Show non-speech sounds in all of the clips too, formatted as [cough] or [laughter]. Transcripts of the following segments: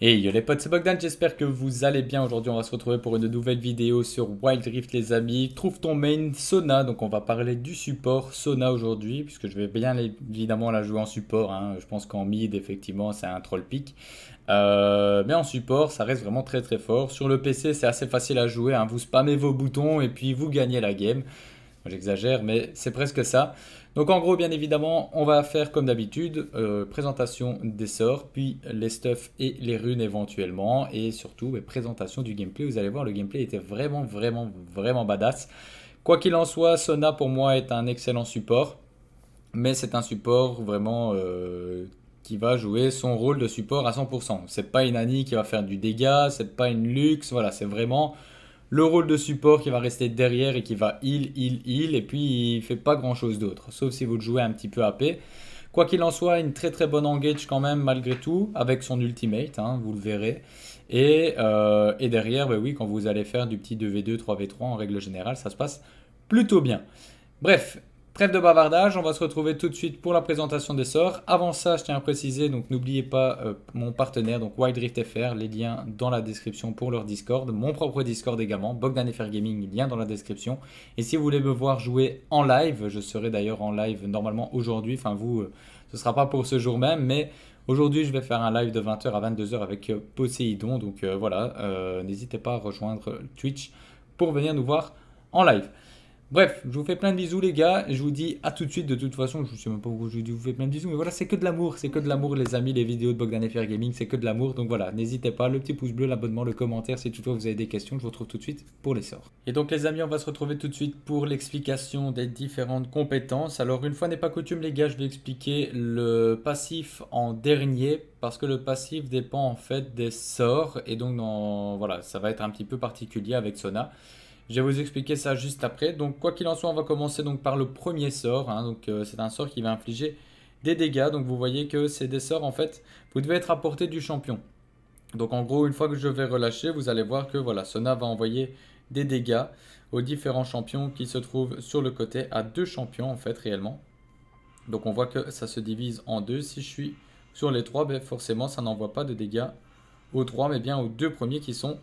hey, yo les potes, c'est Bogdan, j'espère que vous allez bien. Aujourd'hui, on va se retrouver pour une nouvelle vidéo sur Wild Rift, les amis. Trouve ton main Sona, donc on va parler du support Sona aujourd'hui, puisque je vais bien évidemment la jouer en support. Hein. Je pense qu'en mid, effectivement, c'est un troll pick. Euh, mais en support, ça reste vraiment très très fort. Sur le PC, c'est assez facile à jouer. Hein. Vous spammez vos boutons et puis vous gagnez la game. J'exagère, mais c'est presque ça. Donc en gros, bien évidemment, on va faire comme d'habitude, euh, présentation des sorts, puis les stuffs et les runes éventuellement, et surtout bah, présentation du gameplay. Vous allez voir, le gameplay était vraiment, vraiment, vraiment badass. Quoi qu'il en soit, Sona pour moi est un excellent support, mais c'est un support vraiment euh, qui va jouer son rôle de support à 100%. C'est pas une Annie qui va faire du dégât, c'est pas une luxe, voilà, c'est vraiment le rôle de support qui va rester derrière et qui va heal, heal, heal, et puis il fait pas grand chose d'autre, sauf si vous le jouez un petit peu AP. Quoi qu'il en soit, une très très bonne engage quand même malgré tout, avec son ultimate, hein, vous le verrez. Et, euh, et derrière, ben oui, quand vous allez faire du petit 2v2, 3v3, en règle générale, ça se passe plutôt bien. Bref, Trêve de bavardage, on va se retrouver tout de suite pour la présentation des sorts. Avant ça, je tiens à préciser, donc n'oubliez pas euh, mon partenaire, donc Wild Rift FR, les liens dans la description pour leur Discord, mon propre Discord également, Bogdan FR Gaming, lien dans la description. Et si vous voulez me voir jouer en live, je serai d'ailleurs en live normalement aujourd'hui, enfin vous, euh, ce ne sera pas pour ce jour même, mais aujourd'hui je vais faire un live de 20h à 22h avec euh, Poséidon, donc voilà, n'hésitez pas à rejoindre Twitch pour venir nous voir en live. Bref, je vous fais plein de bisous les gars, je vous dis à tout de suite, de toute façon, je ne sais même pas pourquoi je vous fais plein de bisous, mais voilà, c'est que de l'amour, c'est que de l'amour les amis, les vidéos de Bogdan FR Gaming, c'est que de l'amour, donc voilà, n'hésitez pas, le petit pouce bleu, l'abonnement, le commentaire, si toutefois vous avez des questions, je vous retrouve tout de suite pour les sorts. Et donc les amis, on va se retrouver tout de suite pour l'explication des différentes compétences. Alors une fois n'est pas coutume les gars, je vais expliquer le passif en dernier, parce que le passif dépend en fait des sorts, et donc dans... voilà, ça va être un petit peu particulier avec Sona. Je vais vous expliquer ça juste après. Donc quoi qu'il en soit, on va commencer donc par le premier sort. Hein. Donc euh, c'est un sort qui va infliger des dégâts. Donc vous voyez que c'est des sorts en fait. Vous devez être à portée du champion. Donc en gros, une fois que je vais relâcher, vous allez voir que voilà, Sona va envoyer des dégâts aux différents champions qui se trouvent sur le côté à deux champions en fait réellement. Donc on voit que ça se divise en deux. Si je suis sur les trois, ben, forcément ça n'envoie pas de dégâts aux trois, mais bien aux deux premiers qui sont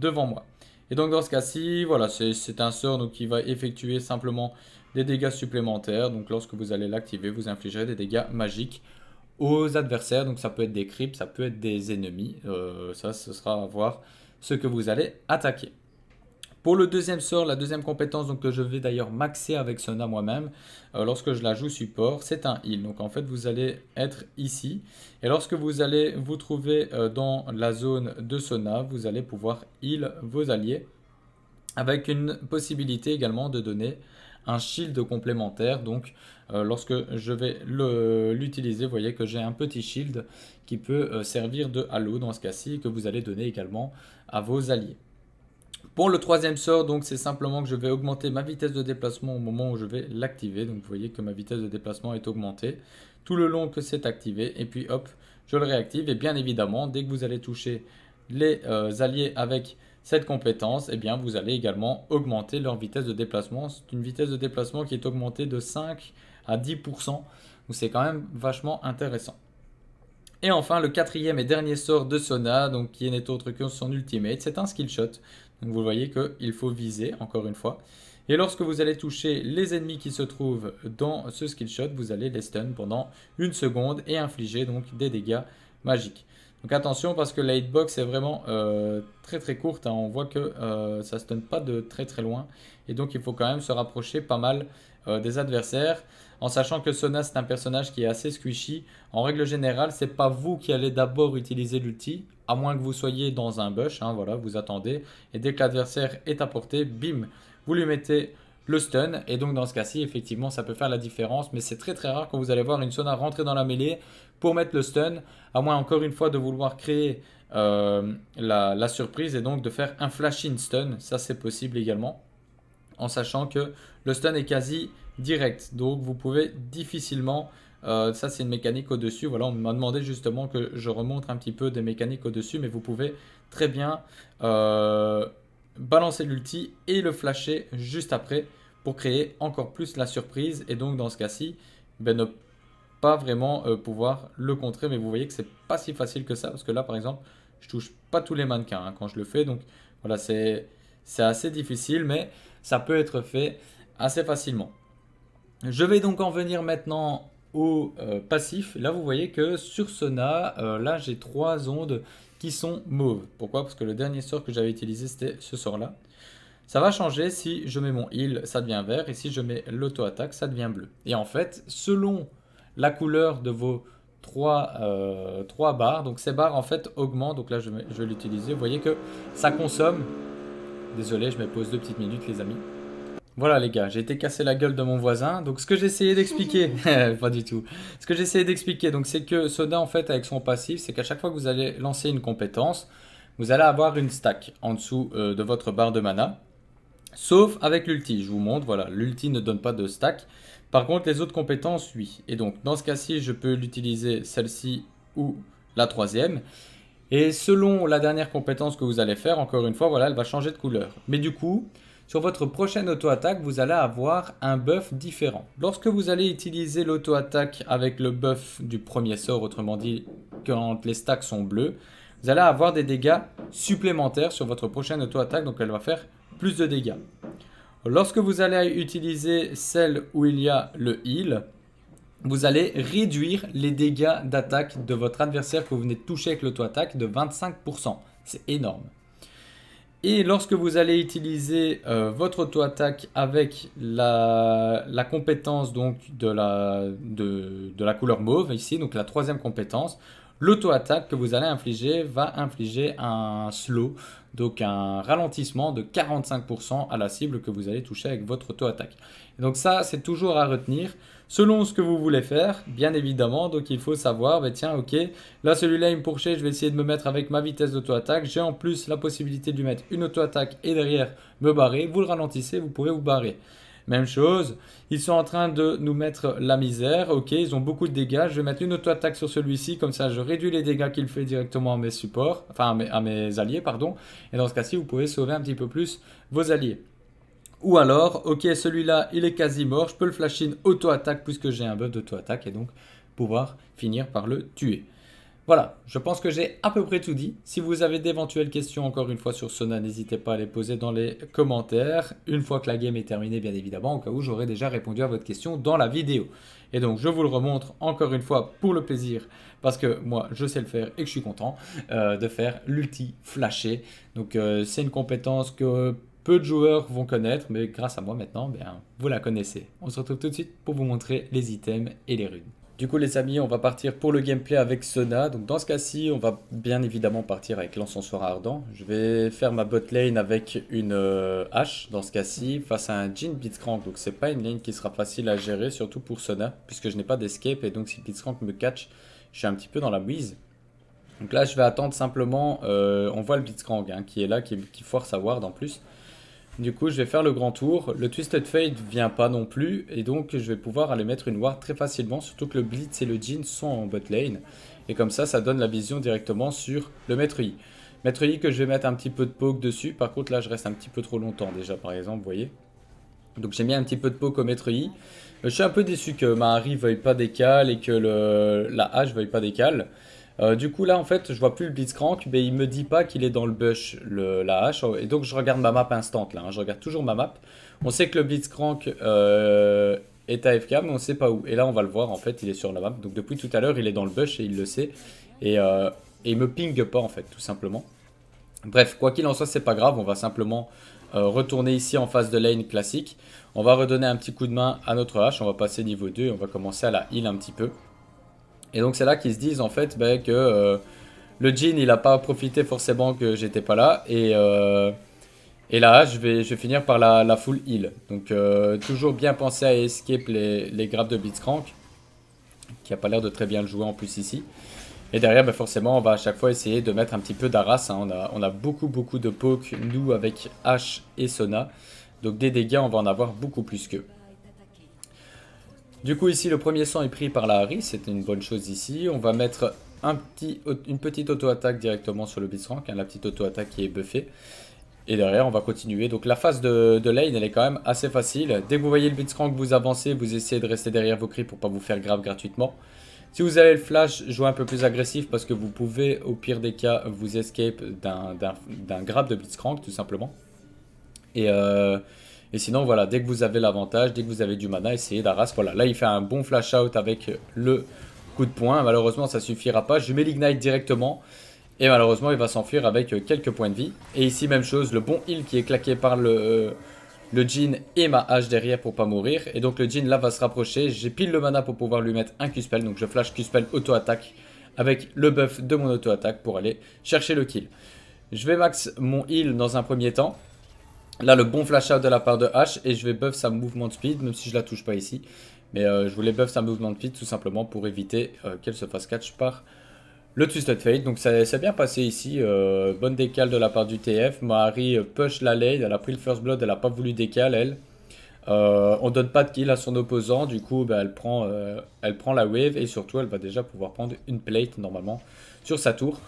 devant moi. Et donc dans ce cas-ci, voilà, c'est un sort qui va effectuer simplement des dégâts supplémentaires. Donc lorsque vous allez l'activer, vous infligerez des dégâts magiques aux adversaires. Donc ça peut être des creeps, ça peut être des ennemis. Euh, ça, ce sera à voir ce que vous allez attaquer. Pour le deuxième sort, la deuxième compétence donc, que je vais d'ailleurs maxer avec Sona moi-même, euh, lorsque je la joue support, c'est un heal. Donc en fait, vous allez être ici. Et lorsque vous allez vous trouver euh, dans la zone de Sona, vous allez pouvoir heal vos alliés. Avec une possibilité également de donner un shield complémentaire. Donc euh, lorsque je vais l'utiliser, vous voyez que j'ai un petit shield qui peut servir de halo dans ce cas-ci que vous allez donner également à vos alliés. Bon, le troisième sort, donc c'est simplement que je vais augmenter ma vitesse de déplacement au moment où je vais l'activer. Donc vous voyez que ma vitesse de déplacement est augmentée tout le long que c'est activé. Et puis hop, je le réactive. Et bien évidemment, dès que vous allez toucher les euh, alliés avec cette compétence, eh bien vous allez également augmenter leur vitesse de déplacement. C'est une vitesse de déplacement qui est augmentée de 5 à 10%. Donc c'est quand même vachement intéressant. Et enfin, le quatrième et dernier sort de Sona, donc qui n'est autre que son ultimate, c'est un skill shot. Donc vous voyez qu'il faut viser, encore une fois. Et lorsque vous allez toucher les ennemis qui se trouvent dans ce skill vous allez les stun pendant une seconde et infliger donc des dégâts magiques. Donc attention parce que la hitbox est vraiment euh, très très courte. Hein. On voit que euh, ça ne stun pas de très très loin. Et donc il faut quand même se rapprocher pas mal euh, des adversaires en sachant que Sona c'est un personnage qui est assez squishy. En règle générale, c'est pas vous qui allez d'abord utiliser l'outil, à moins que vous soyez dans un bush, hein, voilà, vous attendez, et dès que l'adversaire est à portée, bim, vous lui mettez le stun, et donc dans ce cas-ci, effectivement, ça peut faire la différence, mais c'est très très rare quand vous allez voir une Sona rentrer dans la mêlée pour mettre le stun, à moins encore une fois de vouloir créer euh, la, la, surprise, et donc de faire un flash in stun, ça c'est possible également, en sachant que le stun est quasi direct. Donc vous pouvez difficilement, euh, ça c'est une mécanique au-dessus, voilà, on m'a demandé justement que je remonte un petit peu des mécaniques au-dessus, mais vous pouvez très bien euh, balancer l'ulti et le flasher juste après pour créer encore plus la surprise et donc dans ce cas-ci, ben, ne pas vraiment euh, pouvoir le contrer, mais vous voyez que c'est pas si facile que ça, parce que là par exemple, je touche pas tous les mannequins hein, quand je le fais, donc voilà, c'est assez difficile, mais ça peut être fait assez facilement. Je vais donc en venir maintenant au euh, passif. Là, vous voyez que sur Sona, euh, là, j'ai trois ondes qui sont mauves. Pourquoi Parce que le dernier sort que j'avais utilisé, c'était ce sort-là. Ça va changer si je mets mon heal, ça devient vert, et si je mets l'auto-attaque, ça devient bleu. Et en fait, selon la couleur de vos trois, euh, trois barres, donc ces barres en fait augmentent, donc là je vais, l'utiliser, vous voyez que ça consomme, désolé je me pose deux petites minutes les amis, voilà les gars, j'ai été cassé la gueule de mon voisin. Donc ce que j'essayais d'expliquer, [laughs] [laughs] pas du tout. Ce que j'essayais d'expliquer, donc c'est que Soda en fait avec son passif, c'est qu'à chaque fois que vous allez lancer une compétence, vous allez avoir une stack en dessous euh, de votre barre de mana. Sauf avec l'ulti, je vous montre, voilà, l'ulti ne donne pas de stack. Par contre, les autres compétences, oui. Et donc, dans ce cas-ci, je peux l'utiliser celle-ci ou la troisième. Et selon la dernière compétence que vous allez faire, encore une fois, voilà, elle va changer de couleur. Mais du coup, sur votre prochaine auto-attaque, vous allez avoir un buff différent. Lorsque vous allez utiliser l'auto-attaque avec le buff du premier sort, autrement dit quand les stacks sont bleus, vous allez avoir des dégâts supplémentaires sur votre prochaine auto-attaque, donc elle va faire plus de dégâts. Lorsque vous allez utiliser celle où il y a le heal, vous allez réduire les dégâts d'attaque de votre adversaire que vous venez de toucher avec l'auto-attaque de 25%. C'est énorme. Et lorsque vous allez utiliser euh, votre auto-attaque avec la, compétence donc de la, de la couleur mauve ici, donc la troisième compétence, l'auto-attaque que vous allez infliger va infliger un slow, donc un ralentissement de 45% à la cible que vous allez toucher avec votre auto-attaque. Donc ça, c'est toujours à retenir selon ce que vous voulez faire, bien évidemment. Donc il faut savoir, bah, tiens, ok, là celui-là il me pourchait, je vais essayer de me mettre avec ma vitesse d'auto-attaque. J'ai en plus la possibilité de lui mettre une auto-attaque et derrière me barrer. Vous le ralentissez, vous pouvez vous barrer. Même chose, ils sont en train de nous mettre la misère. Ok, ils ont beaucoup de dégâts. Je vais mettre une auto-attaque sur celui-ci, comme ça je réduis les dégâts qu'il fait directement à mes supports, enfin à mes alliés, pardon. Et dans ce cas-ci, vous pouvez sauver un petit peu plus vos alliés. Ou alors, ok, celui-là, il est quasi mort, je peux le flash in auto-attaque puisque j'ai un buff d'auto-attaque et donc pouvoir finir par le tuer. Voilà, je pense que j'ai à peu près tout dit. Si vous avez d'éventuelles questions, encore une fois, sur Sona, n'hésitez pas à les poser dans les commentaires. Une fois que la game est terminée, bien évidemment, au cas où j'aurais déjà répondu à votre question dans la vidéo. Et donc, je vous le remontre encore une fois pour le plaisir, parce que moi, je sais le faire et que je suis content euh, de faire l'ulti flashé. Donc, euh, c'est une compétence que peu de joueurs vont connaître, mais grâce à moi maintenant, bien, vous la connaissez. On se retrouve tout de suite pour vous montrer les items et les runes. Du coup les amis, on va partir pour le gameplay avec Sona. Donc dans ce cas-ci, on va bien évidemment partir avec l'encensoir ardent. Je vais faire ma bot lane avec une euh, hache dans ce cas-ci face à un jean Blitzcrank. Donc c'est pas une lane qui sera facile à gérer, surtout pour Sona, puisque je n'ai pas d'escape et donc si Blitzcrank me catch, je suis un petit peu dans la mouise. Donc là je vais attendre simplement, euh, on voit le Blitzcrank hein, qui est là, qui, qui force à ward en plus. Du coup, je vais faire le grand tour. Le Twisted Fate vient pas non plus. Et donc, je vais pouvoir aller mettre une ward très facilement. Surtout que le Blitz et le jean sont en bot lane. Et comme ça, ça donne la vision directement sur le Maître Yi. Maître Yi que je vais mettre un petit peu de poke dessus. Par contre, là, je reste un petit peu trop longtemps déjà, par exemple. Vous voyez donc j'ai mis un petit peu de poke au maître Yi. Euh, je suis un peu déçu que Mahari veuille pas décaler et que le, la hache veuille pas décaler. Euh, du coup, là, en fait, je vois plus le Blitzcrank, mais il me dit pas qu'il est dans le bush, la hache. Et donc, je regarde ma map instant, là. Hein. je regarde toujours ma map. On sait que le Blitzcrank euh, est est AFK, mais on sait pas où. Et là, on va le voir, en fait, il est sur la map. Donc, depuis tout à l'heure, il est dans le bush et il le sait. Et, euh, il me pingue pas, en fait, tout simplement. Bref, quoi qu'il en soit, c'est pas grave. On va simplement retourner ici en face de lane classique. On va redonner un petit coup de main à notre hache. On va passer niveau 2 et on va commencer à la heal un petit peu. Et donc c'est là qu'ils se disent en fait ben, que euh, le jean il n'a pas profité forcément que j'étais pas là et, euh, et là je vais, je finir par la, la full heal. Donc euh, toujours bien penser à escape les, les grappes de Blitzcrank qui a pas l'air de très bien le jouer en plus ici. Et derrière ben, forcément on va à chaque fois essayer de mettre un petit peu d'Aras hein. On, a, on a beaucoup beaucoup de poke nous avec H et Sona. Donc des dégâts on va en avoir beaucoup plus qu'eux. Du coup ici le premier sang est pris par la Harry, c'est une bonne chose ici. On va mettre une petite auto-attaque directement sur le Blitzcrank, hein, la petite auto-attaque qui est buffée. Et derrière on va continuer. Donc la phase de, lane elle est quand même assez facile. Dès que vous voyez le Blitzcrank vous avancez, vous essayez de rester derrière vos cris pour pas vous faire grave gratuitement. Si vous avez le flash, jouez un peu plus agressif parce que vous pouvez au pire des cas vous escape d'un grab de Blitzcrank tout simplement. Et euh, et sinon, voilà, dès que vous avez l'avantage, dès que vous avez du mana, essayez d'Arras. Voilà, là, il fait un bon flash out avec le coup de poing. Malheureusement, ça suffira pas. Je mets l'ignite directement. Et malheureusement, il va s'enfuir avec quelques points de vie. Et ici, même chose, le bon heal qui est claqué par le, jean euh, le et ma hache derrière pour pas mourir. Et donc, le jean là, va se rapprocher. J'ai pile le mana pour pouvoir lui mettre un Q-Spell. Donc, je flash Q-Spell auto-attaque avec le buff de mon auto-attaque pour aller chercher le kill. Je vais max mon heal dans un premier temps. Là, le bon flash out de la part de H et je vais buff sa mouvement de speed, même si je la touche pas ici. Mais euh, je voulais buff sa mouvement de speed tout simplement pour éviter euh, qu'elle se fasse catch par le Twisted Fate. Donc ça s'est bien passé ici. Euh, bonne décale de la part du TF. Marie push la lane, elle a pris le first blood, elle a pas voulu décale elle. on donne pas de kill à son opposant, du coup bah, elle, prend, elle prend la wave et surtout elle va déjà pouvoir prendre une plate normalement sur sa tour.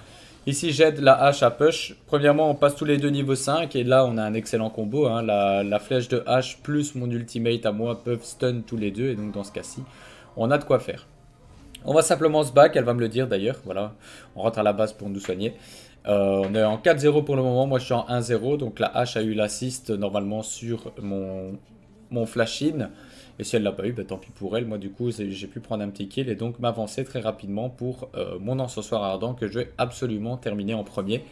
Ici, j'aide la hache à push. Premièrement, on passe tous les deux niveau 5. Et là, on a un excellent combo. Hein. La, flèche de hache plus mon ultimate à moi peuvent stun tous les deux. Et donc, dans ce cas-ci, on a de quoi faire. On va simplement se back. Elle va me le dire d'ailleurs. Voilà. On rentre à la base pour nous soigner. Euh, on est en 4-0 pour le moment. Moi, je suis en 1-0. Donc, la hache a eu l'assist normalement sur mon, mon flash-in. Et si elle l'a pas eu, ben, tant pis pour elle. Moi, du coup, j'ai pu prendre un petit kill et donc m'avancer très rapidement pour euh, mon encensoir ardent que je vais absolument terminer en premier.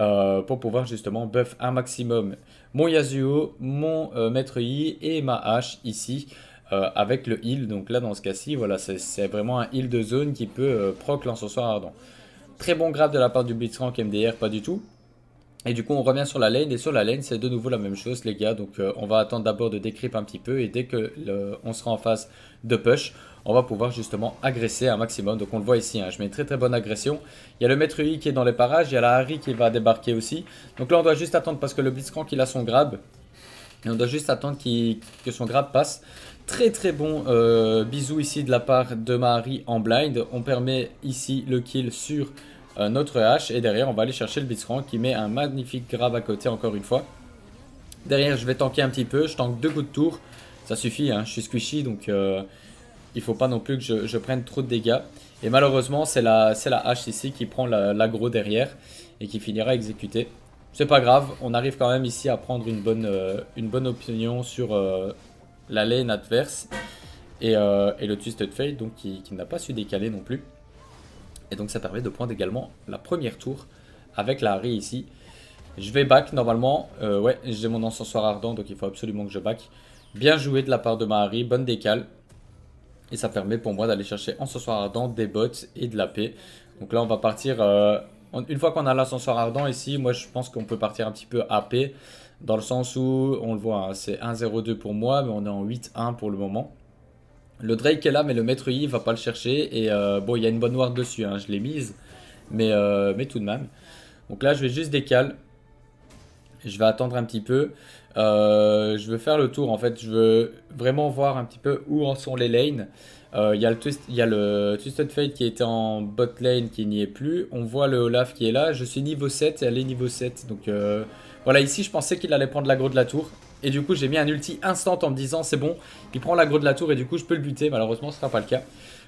Euh, pour pouvoir justement buff un maximum mon Yasuo, mon euh, Maître Yi et ma hache ici avec le heal. Donc là dans ce cas-ci, voilà, c'est vraiment un heal de zone qui peut proc l'encensoir ardent. Très bon grave de la part du Blitzcrank MDR, pas du tout. Et du coup, on revient sur la lane. Et sur la lane, c'est de nouveau la même chose, les gars. Donc, euh, on va attendre d'abord de décrypter un petit peu. Et dès que on sera en phase de push, on va pouvoir justement agresser un maximum. Donc, on le voit ici. Hein. je mets une très très bonne agression. Il y a le maître Yi qui est dans les parages. Il y a la Harry qui va débarquer aussi. Donc là, on doit juste attendre parce que le Blitzcrank, il a son grab. Et on doit juste attendre que son grab passe. Très très bon euh, bisou ici de la part de Mahari en blind. On permet ici le kill sur notre hache. Et derrière, on va aller chercher le Biscran qui met un magnifique Grave à côté encore une fois. Derrière, je vais tanker un petit peu. Je tank deux coups de tour. Ça suffit, hein, je suis squishy, donc il euh, il faut pas non plus que je, prenne trop de dégâts. Et malheureusement, c'est la, la hache ici qui prend l'aggro derrière et qui finira exécuté. C'est pas grave, on arrive quand même ici à prendre une bonne, euh, une bonne opinion sur euh, la lane adverse et, et le Twisted Fate donc qui n'a pas su décaler non plus. Et donc ça permet de prendre également la première tour avec la Harry ici. Je vais back normalement. Euh, ouais, j'ai mon encensoir ardent, donc il faut absolument que je back. Bien joué de la part de ma Harry, bonne décale. Et ça permet pour moi d'aller chercher encensoir ardent, des bots et de la paix. Donc là on va partir... Euh, une fois qu'on a l'ascenseur ardent ici, moi je pense qu'on peut partir un petit peu AP. Dans le sens où, on le voit, hein, c'est 1-0-2 pour moi, mais on est en 8-1 pour le moment. Le Drake est là, mais le Maître Yi va pas le chercher. Et euh, bon, il y a une bonne noire dessus, hein, je l'ai mise. Mais, euh, mais tout de même. Donc là, je vais juste décaler. Je vais attendre un petit peu. Euh, je veux faire le tour en fait. Je veux vraiment voir un petit peu où en sont les lanes. Il y, a le le Twisted Fate qui était en bot lane qui n'y est plus. On voit le Olaf qui est là. Je suis niveau 7 et elle est niveau 7. Donc voilà, ici je pensais qu'il allait prendre l'agro de la tour. Et du coup, j'ai mis un ulti instant en me disant c'est bon, il prend l'aggro de la tour et du coup, je peux le buter. Malheureusement, ce sera pas le cas.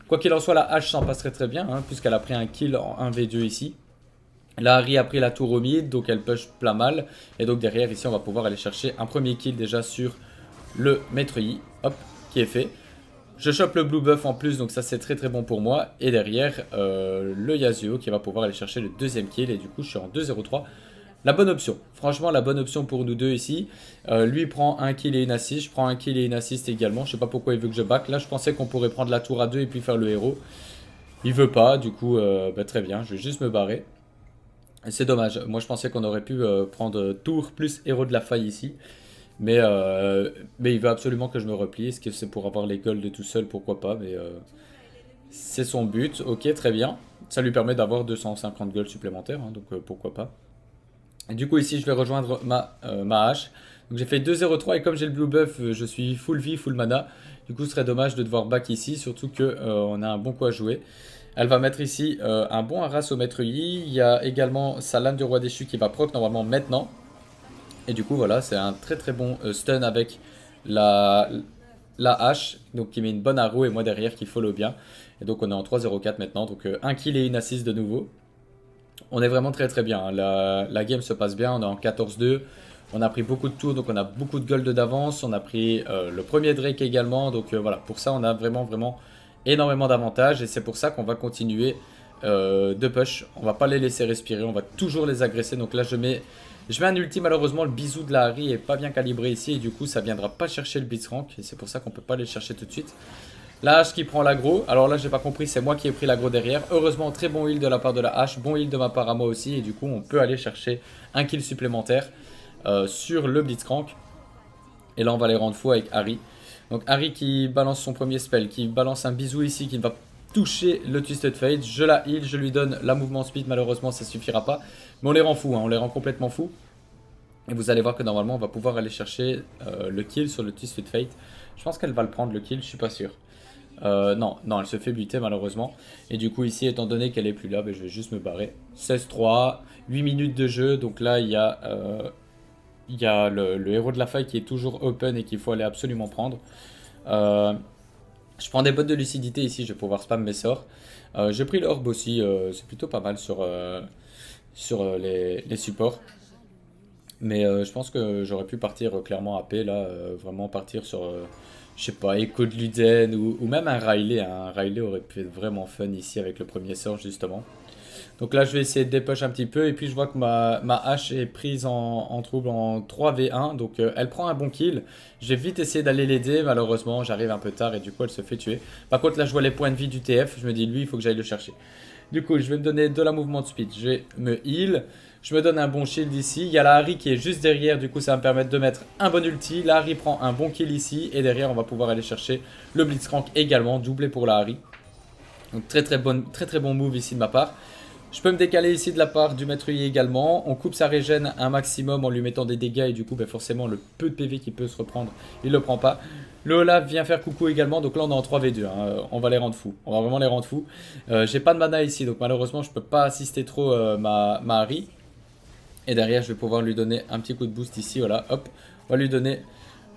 Quoi qu'il en soit, la hache s'en passerait très bien, hein, puisqu'elle a pris un kill en 1v2 ici. La Harry a pris la tour au mid, donc elle push plein mal. Et donc derrière, ici, on va pouvoir aller chercher un premier kill déjà sur le maître Yi Hop, qui est fait. Je chope le blue buff en plus, donc ça c'est très très bon pour moi. Et derrière, euh, le Yasuo qui va pouvoir aller chercher le deuxième kill. Et du coup, je suis en 2-0-3 la bonne option. Franchement, la bonne option pour nous deux ici. Euh, lui prend un kill et une assist. Je prends un kill et une assist également. Je sais pas pourquoi il veut que je back. Là, je pensais qu'on pourrait prendre la tour à deux et puis faire le héros. Il veut pas, du coup, euh, bah, très bien. Je vais juste me barrer. C'est dommage. Moi, je pensais qu'on aurait pu euh, prendre tour plus héros de la faille ici. Mais, mais il veut absolument que je me replie. Est-ce que c'est pour avoir les de tout seul Pourquoi pas Mais c'est son but. Ok, très bien. Ça lui permet d'avoir 250 golds supplémentaires. Hein, donc, pourquoi pas et du coup, ici, je vais rejoindre ma, euh, hache. Donc j'ai fait 2-0-3 et comme j'ai le blue buff, euh, je suis full vie, full mana. Du coup, ce serait dommage de devoir back ici, surtout qu'on euh, a un bon coup à jouer. Elle va mettre ici un bon Arras au maître Yi. Il y a également sa lame du roi déchu qui va proc normalement maintenant. Et du coup, voilà, c'est un très très bon stun avec la, la hache, donc qui met une bonne arrow et moi derrière qui follow bien. Et donc on est en 3-0-4 maintenant, donc un kill et une assist de nouveau on est vraiment très très bien. Hein. La, game se passe bien, on est en 14-2. On a pris beaucoup de tours, donc on a beaucoup de gold d'avance. On a pris euh, le premier Drake également. Donc euh, voilà, pour ça, on a vraiment, vraiment énormément d'avantages. Et c'est pour ça qu'on va continuer euh, de push. On va pas les laisser respirer, on va toujours les agresser. Donc là, je mets, je mets un ulti. Malheureusement, le bisou de la Harry est pas bien calibré ici. Et du coup, ça viendra pas chercher le rank Et c'est pour ça qu'on peut pas les chercher tout de suite. La hache qui prend l'aggro. Alors là, j'ai pas compris, c'est moi qui ai pris l'aggro derrière. Heureusement, très bon heal de la part de la hache. Bon heal de ma part à moi aussi. Et du coup, on peut aller chercher un kill supplémentaire euh, sur le Blitzcrank. Et là, on va les rendre fous avec Harry. Donc Harry qui balance son premier spell, qui balance un bisou ici, qui ne va toucher le Twisted Fate. Je la heal, je lui donne la mouvement speed. Malheureusement, ça suffira pas. Mais on les rend fou hein. on les rend complètement fous. Et vous allez voir que normalement, on va pouvoir aller chercher euh, le kill sur le Twisted Fate. Je pense qu'elle va le prendre, le kill, je suis pas sûr. Euh, non, non, elle se fait buter malheureusement. Et du coup, ici, étant donné qu'elle est plus là, ben, je vais juste me barrer. 16-3, 8 minutes de jeu. Donc là, il y a, euh, le, héros de la faille qui est toujours open et qu'il faut aller absolument prendre. Euh, je prends des bottes de lucidité ici, je vais pouvoir spam mes sorts. J'ai pris l'orbe aussi, c'est plutôt pas mal sur, les, supports. Mais je pense que j'aurais pu partir clairement AP là, vraiment partir sur je sais pas, Echo de Luden ou, même un Riley. Hein. Un Riley aurait pu être vraiment fun ici avec le premier sort justement. Donc là, je vais essayer de dépoche un petit peu. Et puis, je vois que ma, ma hache est prise en, trouble en 3v1. Donc, euh, elle prend un bon kill. J'ai vite essayé d'aller l'aider. Malheureusement, j'arrive un peu tard et du coup, elle se fait tuer. Par contre, là, je vois les points de vie du TF. Je me dis, lui, il faut que j'aille le chercher. Du coup, je vais me donner de la mouvement de speed. Je vais me heal. Je me donne un bon shield ici. Il y a la Harry qui est juste derrière. Du coup, ça va me permettre de mettre un bon ulti. La Harry prend un bon kill ici. Et derrière, on va pouvoir aller chercher le Blitzcrank également. Doublé pour la Harry. Donc très très, bon, très très bon move ici de ma part. Je peux me décaler ici de la part du maître également. On coupe sa régène un maximum en lui mettant des dégâts. Et du coup, ben, forcément, le peu de PV qu'il peut se reprendre, il le prend pas. Le Olaf vient faire coucou également, donc là on est en 3v2, hein. euh, on va les rendre fous, on va vraiment les rendre fous. Euh, j'ai pas de mana ici, donc malheureusement je peux pas assister trop euh, ma, ma Harry. Et derrière, je vais pouvoir lui donner un petit coup de boost ici. Voilà, hop. On va lui donner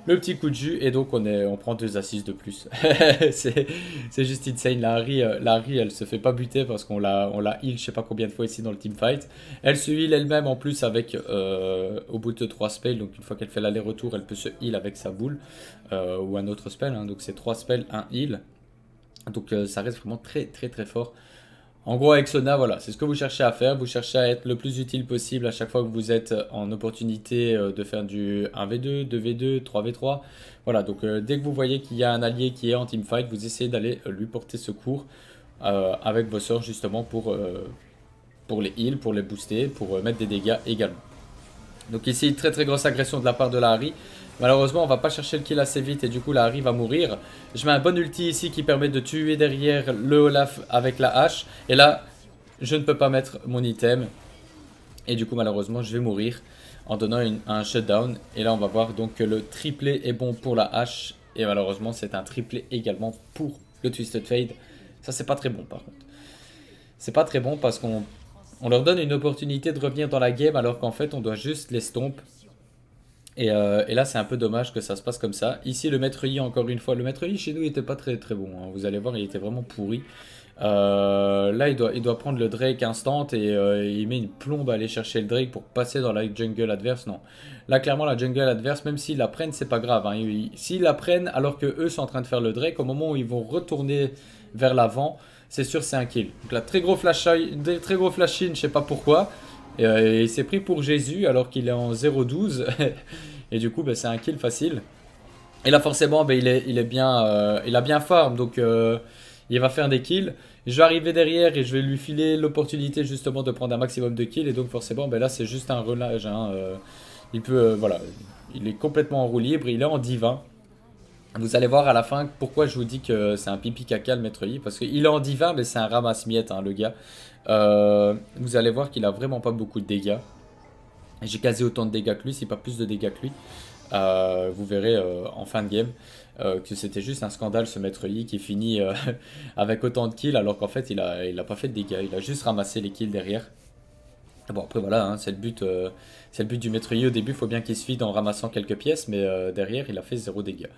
le petit coup de jus. Et donc, on, est, on prend deux assises de plus. [laughs] c'est juste insane. La Harry, la Harry, elle se fait pas buter parce qu'on la, on la heal je sais pas combien de fois ici dans le team fight. Elle se heal elle-même en plus avec euh, au bout de trois spells. Donc, une fois qu'elle fait l'aller-retour, elle peut se heal avec sa boule euh, ou un autre spell. Hein. Donc, c'est trois spells, un heal. Donc, euh, ça reste vraiment très, très, très fort. En gros, avec Sona, voilà, c'est ce que vous cherchez à faire. Vous cherchez à être le plus utile possible à chaque fois que vous êtes euh, en opportunité euh, de faire du 1v2, 2v2, 3v3. Voilà, donc euh, dès que vous voyez qu'il y a un allié qui est en teamfight, vous essayez d'aller lui porter secours avec vos sorts justement pour, pour les heal, pour les booster, pour mettre des dégâts également. Donc ici, très très grosse agression de la part de la Harry. Malheureusement, on va pas chercher le kill assez vite et du coup, la Harry va mourir. Je mets un bon ulti ici qui permet de tuer derrière le Olaf avec la hache. Et là, je ne peux pas mettre mon item. Et du coup, malheureusement, je vais mourir en donnant un shutdown. Et là, on va voir donc que le triplé est bon pour la hache. Et malheureusement, c'est un triplé également pour le Twisted Fade. Ça, c'est pas très bon par contre. C'est pas très bon parce qu'on on leur donne une opportunité de revenir dans la game alors qu'en fait, on doit juste l'estompe euh, et, là, c'est un peu dommage que ça se passe comme ça. Ici, le maître Yi, encore une fois, le maître Yi, chez nous, il était pas très très bon. Hein. Vous allez voir, il était vraiment pourri. Euh, là, il doit, il doit prendre le Drake instant et euh, il met une plombe à aller chercher le Drake pour passer dans la jungle adverse. Non. Là, clairement, la jungle adverse, même s'ils la prennent, c'est pas grave. Hein. S'ils la prennent alors que eux sont en train de faire le Drake, au moment où ils vont retourner vers l'avant, c'est sûr, c'est un kill. Donc là, très gros flash, très gros flash in, je sais pas pourquoi. Et, euh, il s'est pris pour Jésus alors qu'il est en 0-12. [laughs] et du coup, ben, c'est un kill facile. Et là, forcément, ben, il, est, il, est bien, euh, il a bien farm. Donc, euh, il va faire des kills. Je vais arriver derrière et je vais lui filer l'opportunité justement de prendre un maximum de kills. Et donc, forcément, ben, là, c'est juste un relâche. Hein, il peut, voilà, il est complètement en roue libre. Il est en divin. Vous allez voir à la fin pourquoi je vous dis que c'est un pipi caca le maître Yi parce qu'il est en divin, mais c'est un ramasse-miette, hein, le gars. Euh, vous allez voir qu'il a vraiment pas beaucoup de dégâts. J'ai quasi autant de dégâts que lui, si pas plus de dégâts que lui. Euh, vous verrez euh, en fin de game que c'était juste un scandale ce maître Yi qui finit [laughs] avec autant de kills alors qu'en fait il a, pas fait de dégâts, il a juste ramassé les kills derrière. Bon après voilà, hein, c'est le but c'est le but du maître Yi au début, faut bien qu'il se fide en ramassant quelques pièces mais derrière il a fait zéro dégâts.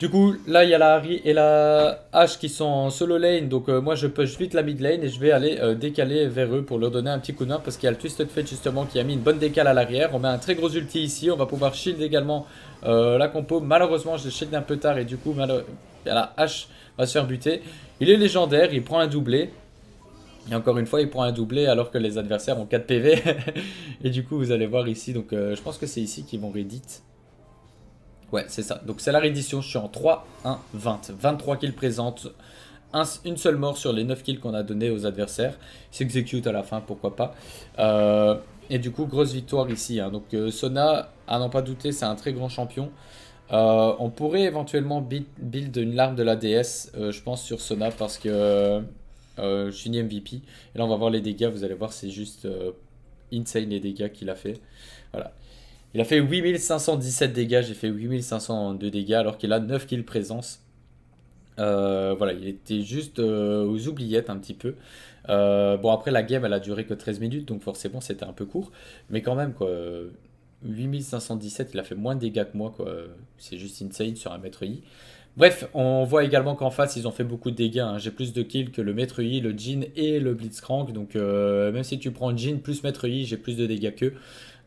Du coup, là, il y a la Harry et la H qui sont en solo lane. Donc, euh, moi, je push vite la mid lane et je vais aller euh, décaler vers eux pour leur donner un petit coup de main. Parce qu'il y a le Twisted Fate, justement, qui a mis une bonne décale à l'arrière. On met un très gros ulti ici. On va pouvoir shield également euh, la compo. Malheureusement, je shield un peu tard. Et du coup, la H va se faire buter. Il est légendaire. Il prend un doublé. Et encore une fois, il prend un doublé alors que les adversaires ont 4 PV. [laughs] et du coup, vous allez voir ici. Donc, je pense que c'est ici qu'ils vont Reddit. Ouais, c'est ça. Donc c'est la reddition. Je suis en 3, 1, 20. 23 kills présentes. une seule mort sur les 9 kills qu'on a donné aux adversaires. S'exécute à la fin, pourquoi pas. Euh, et du coup, grosse victoire ici. Hein. Donc euh, Sona, à n'en pas douter, c'est un très grand champion. Euh, on pourrait éventuellement build une larme de la DS, je pense, sur Sona parce que je suis une MVP. Et là, on va voir les dégâts. Vous allez voir, c'est juste insane les dégâts qu'il a fait. Voilà. Il a fait 8517 dégâts, j'ai fait 8502 dégâts alors qu'il a 9 kills présence. Euh, voilà, il était juste euh, aux oubliettes un petit peu. Euh, bon, après la game, elle a duré que 13 minutes, donc forcément c'était un peu court. Mais quand même, quoi. 8517, il a fait moins de dégâts que moi, quoi. C'est juste insane sur un maître I. Bref, on voit également qu'en face, ils ont fait beaucoup de dégâts. Hein. J'ai plus de kills que le Maître I, le Jin et le Blitzcrank. Donc, même si tu prends Jin plus Maître I, j'ai plus de dégâts qu'eux.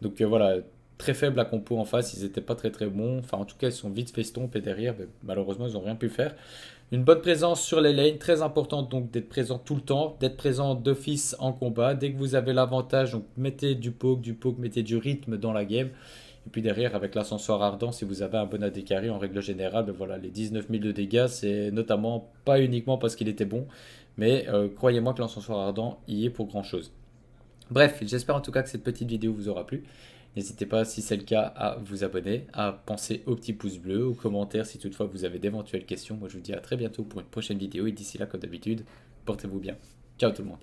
Donc, voilà, très faible à compo en face, ils n'étaient pas très très bons. Enfin, en tout cas, ils sont vite fait derrière, malheureusement, ils n'ont rien pu faire. Une bonne présence sur les lanes, très importante donc d'être présent tout le temps, d'être présent d'office en combat. Dès que vous avez l'avantage, donc mettez du poke, du poke, mettez du rythme dans la game. Et puis derrière, avec l'ascenseur ardent, si vous avez un bon AD carry en règle générale, ben voilà, les 19 000 de dégâts, c'est notamment pas uniquement parce qu'il était bon, mais euh, croyez-moi que l'ascenseur ardent y est pour grand chose. Bref, j'espère en tout cas que cette petite vidéo vous aura plu. N'hésitez pas, si c'est le cas, à vous abonner, à penser au petit pouce bleu, aux commentaire si toutefois vous avez d'éventuelles questions. Moi, je vous dis à très bientôt pour une prochaine vidéo et d'ici là, comme d'habitude, portez-vous bien. Ciao tout le monde.